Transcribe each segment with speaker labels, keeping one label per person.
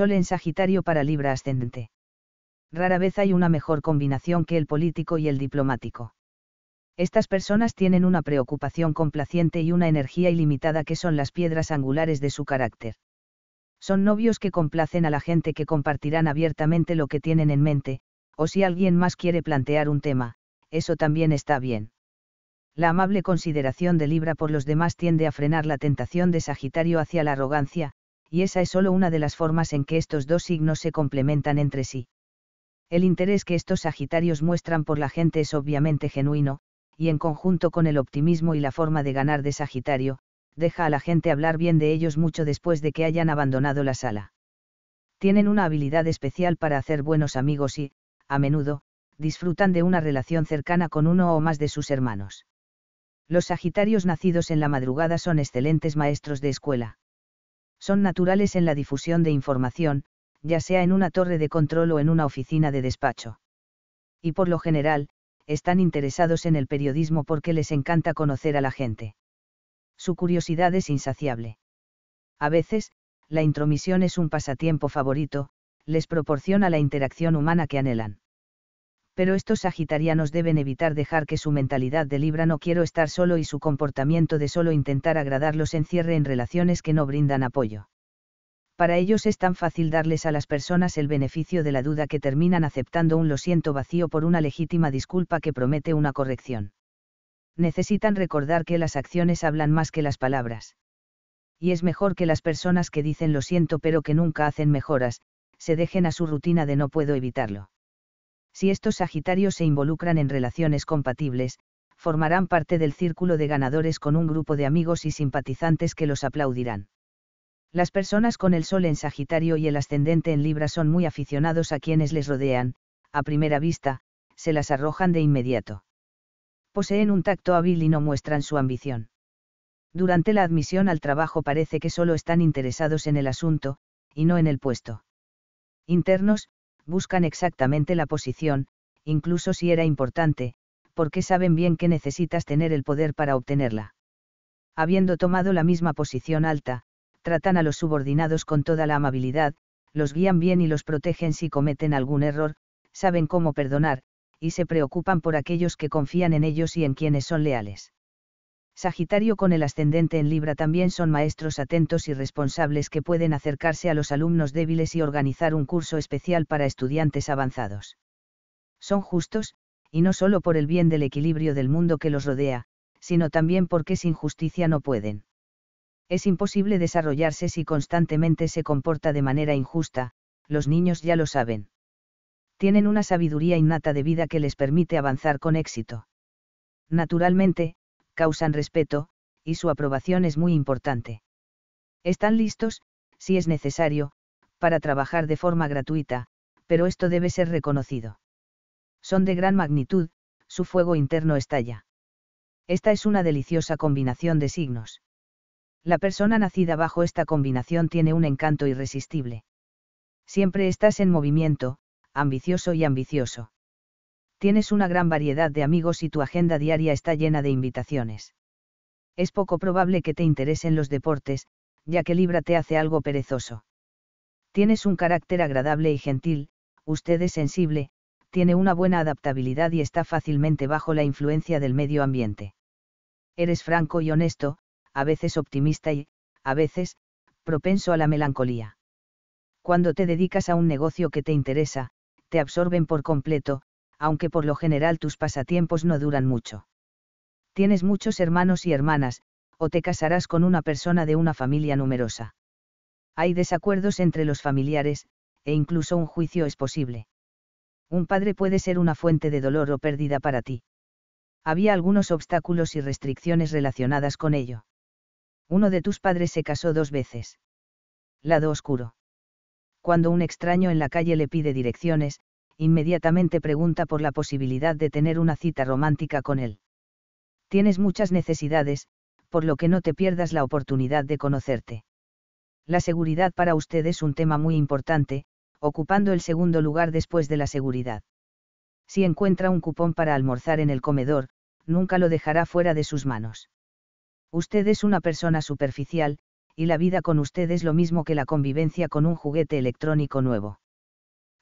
Speaker 1: Sol en Sagitario para Libra ascendente. Rara vez hay una mejor combinación que el político y el diplomático. Estas personas tienen una preocupación complaciente y una energía ilimitada que son las piedras angulares de su carácter. Son novios que complacen a la gente que compartirán abiertamente lo que tienen en mente, o si alguien más quiere plantear un tema, eso también está bien. La amable consideración de Libra por los demás tiende a frenar la tentación de Sagitario hacia la arrogancia, y esa es solo una de las formas en que estos dos signos se complementan entre sí. El interés que estos Sagitarios muestran por la gente es obviamente genuino, y en conjunto con el optimismo y la forma de ganar de Sagitario, deja a la gente hablar bien de ellos mucho después de que hayan abandonado la sala. Tienen una habilidad especial para hacer buenos amigos y, a menudo, disfrutan de una relación cercana con uno o más de sus hermanos. Los Sagitarios nacidos en la madrugada son excelentes maestros de escuela son naturales en la difusión de información, ya sea en una torre de control o en una oficina de despacho. Y por lo general, están interesados en el periodismo porque les encanta conocer a la gente. Su curiosidad es insaciable. A veces, la intromisión es un pasatiempo favorito, les proporciona la interacción humana que anhelan pero estos sagitarianos deben evitar dejar que su mentalidad de Libra no quiero estar solo y su comportamiento de solo intentar agradarlos encierre en relaciones que no brindan apoyo. Para ellos es tan fácil darles a las personas el beneficio de la duda que terminan aceptando un lo siento vacío por una legítima disculpa que promete una corrección. Necesitan recordar que las acciones hablan más que las palabras. Y es mejor que las personas que dicen lo siento pero que nunca hacen mejoras, se dejen a su rutina de no puedo evitarlo si estos Sagitarios se involucran en relaciones compatibles, formarán parte del círculo de ganadores con un grupo de amigos y simpatizantes que los aplaudirán. Las personas con el Sol en Sagitario y el ascendente en Libra son muy aficionados a quienes les rodean, a primera vista, se las arrojan de inmediato. Poseen un tacto hábil y no muestran su ambición. Durante la admisión al trabajo parece que solo están interesados en el asunto, y no en el puesto. Internos, buscan exactamente la posición, incluso si era importante, porque saben bien que necesitas tener el poder para obtenerla. Habiendo tomado la misma posición alta, tratan a los subordinados con toda la amabilidad, los guían bien y los protegen si cometen algún error, saben cómo perdonar, y se preocupan por aquellos que confían en ellos y en quienes son leales. Sagitario con el ascendente en Libra también son maestros atentos y responsables que pueden acercarse a los alumnos débiles y organizar un curso especial para estudiantes avanzados. Son justos, y no solo por el bien del equilibrio del mundo que los rodea, sino también porque sin justicia no pueden. Es imposible desarrollarse si constantemente se comporta de manera injusta, los niños ya lo saben. Tienen una sabiduría innata de vida que les permite avanzar con éxito. Naturalmente, causan respeto, y su aprobación es muy importante. Están listos, si es necesario, para trabajar de forma gratuita, pero esto debe ser reconocido. Son de gran magnitud, su fuego interno estalla. Esta es una deliciosa combinación de signos. La persona nacida bajo esta combinación tiene un encanto irresistible. Siempre estás en movimiento, ambicioso y ambicioso tienes una gran variedad de amigos y tu agenda diaria está llena de invitaciones. Es poco probable que te interesen los deportes, ya que Libra te hace algo perezoso. Tienes un carácter agradable y gentil, usted es sensible, tiene una buena adaptabilidad y está fácilmente bajo la influencia del medio ambiente. Eres franco y honesto, a veces optimista y, a veces, propenso a la melancolía. Cuando te dedicas a un negocio que te interesa, te absorben por completo, aunque por lo general tus pasatiempos no duran mucho. Tienes muchos hermanos y hermanas, o te casarás con una persona de una familia numerosa. Hay desacuerdos entre los familiares, e incluso un juicio es posible. Un padre puede ser una fuente de dolor o pérdida para ti. Había algunos obstáculos y restricciones relacionadas con ello. Uno de tus padres se casó dos veces. Lado oscuro. Cuando un extraño en la calle le pide direcciones, inmediatamente pregunta por la posibilidad de tener una cita romántica con él. Tienes muchas necesidades, por lo que no te pierdas la oportunidad de conocerte. La seguridad para usted es un tema muy importante, ocupando el segundo lugar después de la seguridad. Si encuentra un cupón para almorzar en el comedor, nunca lo dejará fuera de sus manos. Usted es una persona superficial, y la vida con usted es lo mismo que la convivencia con un juguete electrónico nuevo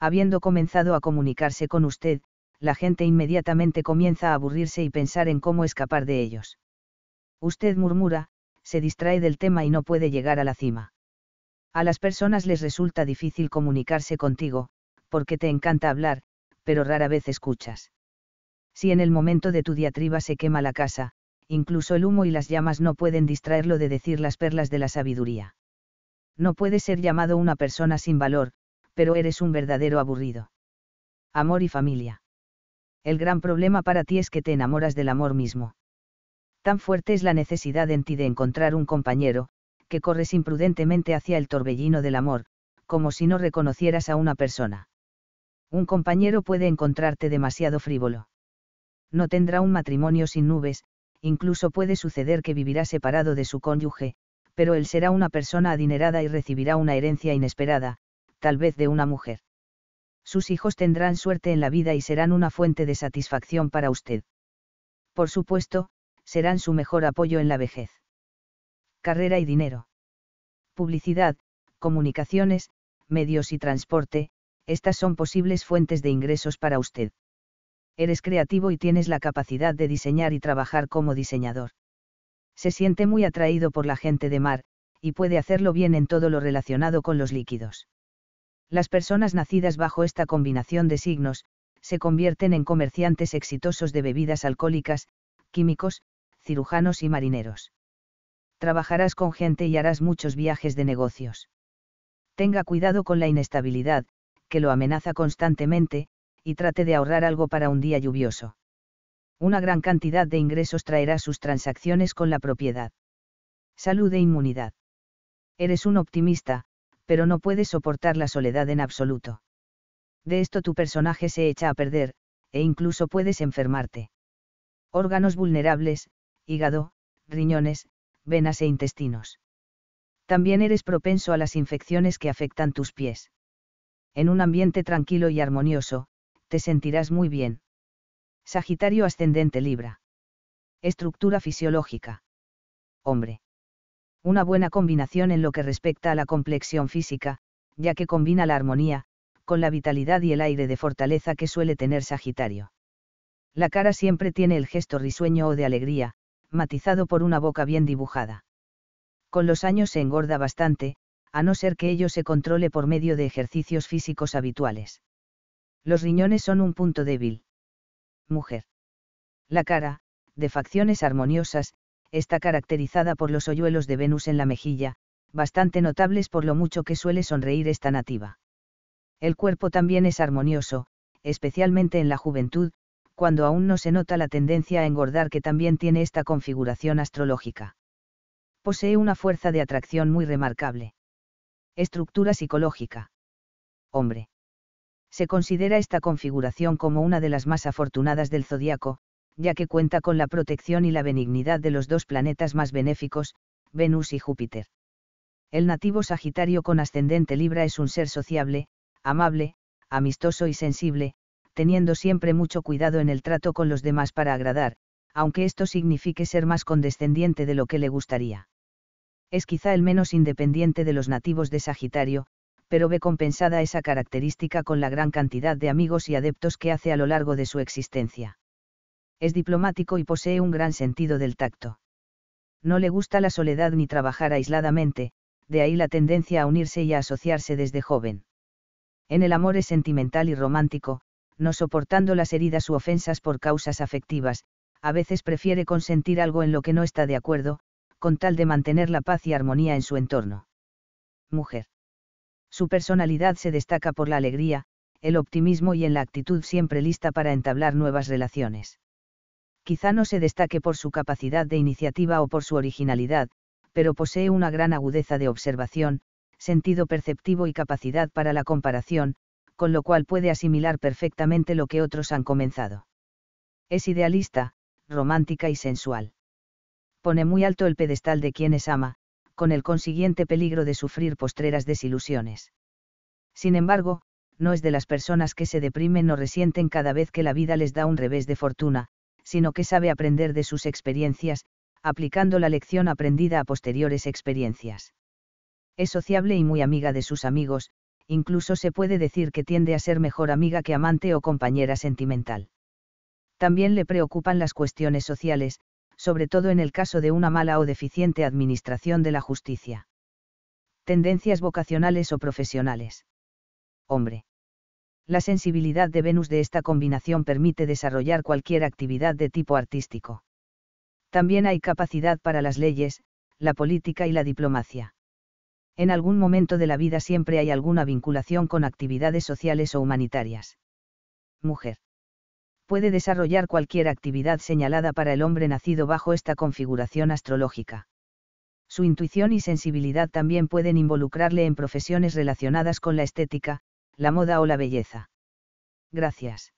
Speaker 1: habiendo comenzado a comunicarse con usted, la gente inmediatamente comienza a aburrirse y pensar en cómo escapar de ellos. Usted murmura, se distrae del tema y no puede llegar a la cima. A las personas les resulta difícil comunicarse contigo, porque te encanta hablar, pero rara vez escuchas. Si en el momento de tu diatriba se quema la casa, incluso el humo y las llamas no pueden distraerlo de decir las perlas de la sabiduría. No puede ser llamado una persona sin valor, pero eres un verdadero aburrido. Amor y familia. El gran problema para ti es que te enamoras del amor mismo. Tan fuerte es la necesidad en ti de encontrar un compañero, que corres imprudentemente hacia el torbellino del amor, como si no reconocieras a una persona. Un compañero puede encontrarte demasiado frívolo. No tendrá un matrimonio sin nubes, incluso puede suceder que vivirá separado de su cónyuge, pero él será una persona adinerada y recibirá una herencia inesperada, tal vez de una mujer. Sus hijos tendrán suerte en la vida y serán una fuente de satisfacción para usted. Por supuesto, serán su mejor apoyo en la vejez. Carrera y dinero. Publicidad, comunicaciones, medios y transporte, estas son posibles fuentes de ingresos para usted. Eres creativo y tienes la capacidad de diseñar y trabajar como diseñador. Se siente muy atraído por la gente de mar, y puede hacerlo bien en todo lo relacionado con los líquidos las personas nacidas bajo esta combinación de signos, se convierten en comerciantes exitosos de bebidas alcohólicas, químicos, cirujanos y marineros. Trabajarás con gente y harás muchos viajes de negocios. Tenga cuidado con la inestabilidad, que lo amenaza constantemente, y trate de ahorrar algo para un día lluvioso. Una gran cantidad de ingresos traerá sus transacciones con la propiedad. Salud e inmunidad. Eres un optimista, pero no puedes soportar la soledad en absoluto. De esto tu personaje se echa a perder, e incluso puedes enfermarte. Órganos vulnerables, hígado, riñones, venas e intestinos. También eres propenso a las infecciones que afectan tus pies. En un ambiente tranquilo y armonioso, te sentirás muy bien. Sagitario ascendente Libra. Estructura fisiológica. Hombre una buena combinación en lo que respecta a la complexión física, ya que combina la armonía, con la vitalidad y el aire de fortaleza que suele tener Sagitario. La cara siempre tiene el gesto risueño o de alegría, matizado por una boca bien dibujada. Con los años se engorda bastante, a no ser que ello se controle por medio de ejercicios físicos habituales. Los riñones son un punto débil. Mujer. La cara, de facciones armoniosas, está caracterizada por los hoyuelos de Venus en la mejilla, bastante notables por lo mucho que suele sonreír esta nativa. El cuerpo también es armonioso, especialmente en la juventud, cuando aún no se nota la tendencia a engordar que también tiene esta configuración astrológica. Posee una fuerza de atracción muy remarcable. Estructura psicológica. Hombre. Se considera esta configuración como una de las más afortunadas del zodiaco, ya que cuenta con la protección y la benignidad de los dos planetas más benéficos, Venus y Júpiter. El nativo Sagitario con ascendente Libra es un ser sociable, amable, amistoso y sensible, teniendo siempre mucho cuidado en el trato con los demás para agradar, aunque esto signifique ser más condescendiente de lo que le gustaría. Es quizá el menos independiente de los nativos de Sagitario, pero ve compensada esa característica con la gran cantidad de amigos y adeptos que hace a lo largo de su existencia es diplomático y posee un gran sentido del tacto. No le gusta la soledad ni trabajar aisladamente, de ahí la tendencia a unirse y a asociarse desde joven. En el amor es sentimental y romántico, no soportando las heridas u ofensas por causas afectivas, a veces prefiere consentir algo en lo que no está de acuerdo, con tal de mantener la paz y armonía en su entorno. Mujer. Su personalidad se destaca por la alegría, el optimismo y en la actitud siempre lista para entablar nuevas relaciones quizá no se destaque por su capacidad de iniciativa o por su originalidad, pero posee una gran agudeza de observación, sentido perceptivo y capacidad para la comparación, con lo cual puede asimilar perfectamente lo que otros han comenzado. Es idealista, romántica y sensual. Pone muy alto el pedestal de quienes ama, con el consiguiente peligro de sufrir postreras desilusiones. Sin embargo, no es de las personas que se deprimen o resienten cada vez que la vida les da un revés de fortuna, sino que sabe aprender de sus experiencias, aplicando la lección aprendida a posteriores experiencias. Es sociable y muy amiga de sus amigos, incluso se puede decir que tiende a ser mejor amiga que amante o compañera sentimental. También le preocupan las cuestiones sociales, sobre todo en el caso de una mala o deficiente administración de la justicia. Tendencias vocacionales o profesionales. Hombre la sensibilidad de Venus de esta combinación permite desarrollar cualquier actividad de tipo artístico. También hay capacidad para las leyes, la política y la diplomacia. En algún momento de la vida siempre hay alguna vinculación con actividades sociales o humanitarias. Mujer. Puede desarrollar cualquier actividad señalada para el hombre nacido bajo esta configuración astrológica. Su intuición y sensibilidad también pueden involucrarle en profesiones relacionadas con la estética, la moda o la belleza. Gracias.